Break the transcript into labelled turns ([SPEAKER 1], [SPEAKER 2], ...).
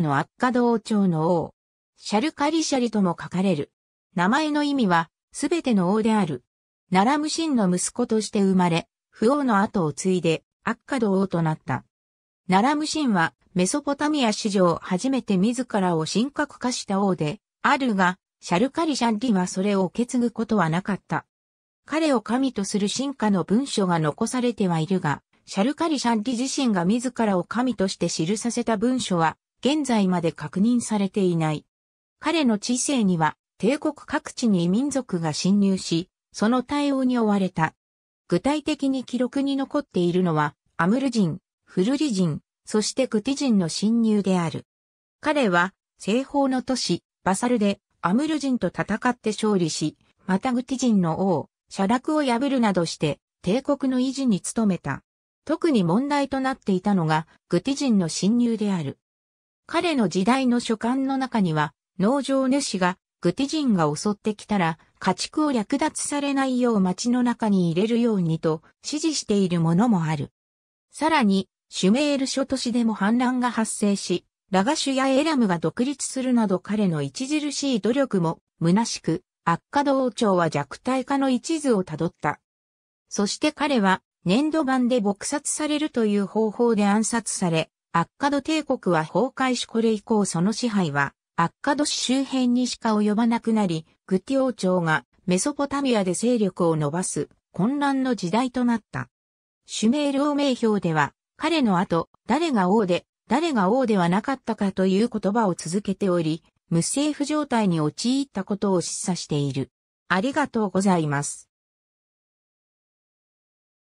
[SPEAKER 1] の悪化道長の王。シャルカリシャリとも書かれる。名前の意味は、すべての王である。奈良無神の息子として生まれ、不王の後を継いで、アッカド王となった。奈良無神は、メソポタミア史上初めて自らを神格化した王で、あるが、シャルカリシャンィはそれを受け継ぐことはなかった。彼を神とする進化の文書が残されてはいるが、シャルカリシャンィ自身が自らを神として記させた文書は、現在まで確認されていない。彼の知性には帝国各地に民族が侵入し、その対応に追われた。具体的に記録に残っているのは、アムル人、フルリ人、そしてクティ人の侵入である。彼は、西方の都市、バサルで、アムル人と戦って勝利し、またグティ人の王、シャラクを破るなどして、帝国の維持に努めた。特に問題となっていたのが、グティ人の侵入である。彼の時代の書簡の中には、農場主がグティ人が襲ってきたら、家畜を略奪されないよう町の中に入れるようにと指示しているものもある。さらに、シュメール諸都市でも反乱が発生し、ラガシュやエラムが独立するなど彼の著しい努力も虚しく、悪化道ドは弱体化の一途をたどった。そして彼は、粘土板で撲殺されるという方法で暗殺され、アッカド帝国は崩壊しこれ以降その支配はアッカド市周辺にしか及ばなくなり、グティ王朝がメソポタミアで勢力を伸ばす混乱の時代となった。シュメール王名表では、彼の後、誰が王で、誰が王ではなかったかという言葉を続けており、無政府状態に陥ったことを示唆している。ありがとうございます。